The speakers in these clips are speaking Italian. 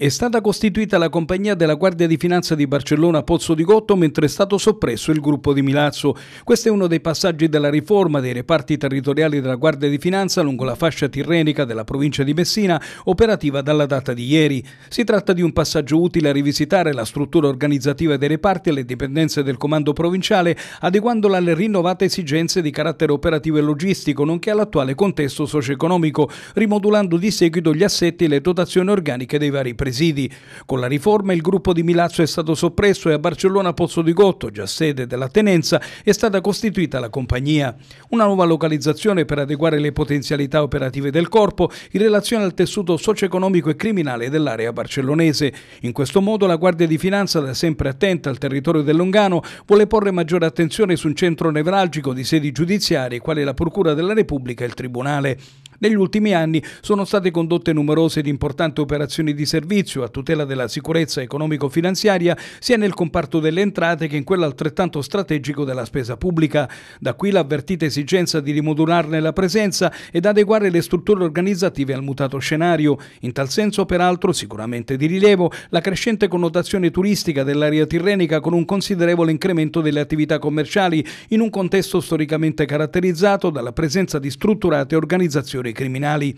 È stata costituita la compagnia della Guardia di Finanza di Barcellona Pozzo di Gotto mentre è stato soppresso il gruppo di Milazzo. Questo è uno dei passaggi della riforma dei reparti territoriali della Guardia di Finanza lungo la fascia tirrenica della provincia di Messina, operativa dalla data di ieri. Si tratta di un passaggio utile a rivisitare la struttura organizzativa dei reparti e le dipendenze del comando provinciale, adeguandola alle rinnovate esigenze di carattere operativo e logistico, nonché all'attuale contesto socio-economico, rimodulando di seguito gli assetti e le dotazioni organiche dei vari presidenziali presidi. Con la riforma il gruppo di Milazzo è stato soppresso e a Barcellona Pozzo di Gotto, già sede della tenenza, è stata costituita la compagnia. Una nuova localizzazione per adeguare le potenzialità operative del corpo in relazione al tessuto socio-economico e criminale dell'area barcellonese. In questo modo la Guardia di Finanza, da sempre attenta al territorio del Longano, vuole porre maggiore attenzione su un centro nevralgico di sedi giudiziarie quale la Procura della Repubblica e il Tribunale. Negli ultimi anni sono state condotte numerose ed importanti operazioni di servizio a tutela della sicurezza economico-finanziaria sia nel comparto delle entrate che in quello altrettanto strategico della spesa pubblica. Da qui l'avvertita esigenza di rimodularne la presenza ed adeguare le strutture organizzative al mutato scenario. In tal senso, peraltro, sicuramente di rilievo, la crescente connotazione turistica dell'area tirrenica con un considerevole incremento delle attività commerciali in un contesto storicamente caratterizzato dalla presenza di strutturate organizzazioni operatori criminali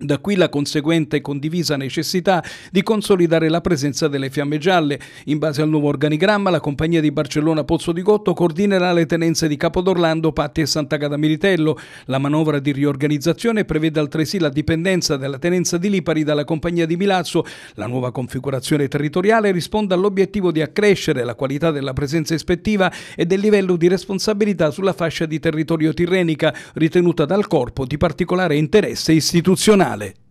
da qui la conseguente condivisa necessità di consolidare la presenza delle fiamme gialle. In base al nuovo organigramma, la compagnia di Barcellona Pozzo di Gotto coordinerà le tenenze di Capodorlando, Patti e Sant'Agata Militello. La manovra di riorganizzazione prevede altresì la dipendenza della tenenza di Lipari dalla compagnia di Milazzo. La nuova configurazione territoriale risponde all'obiettivo di accrescere la qualità della presenza ispettiva e del livello di responsabilità sulla fascia di territorio tirrenica, ritenuta dal corpo di particolare interesse istituzionale finale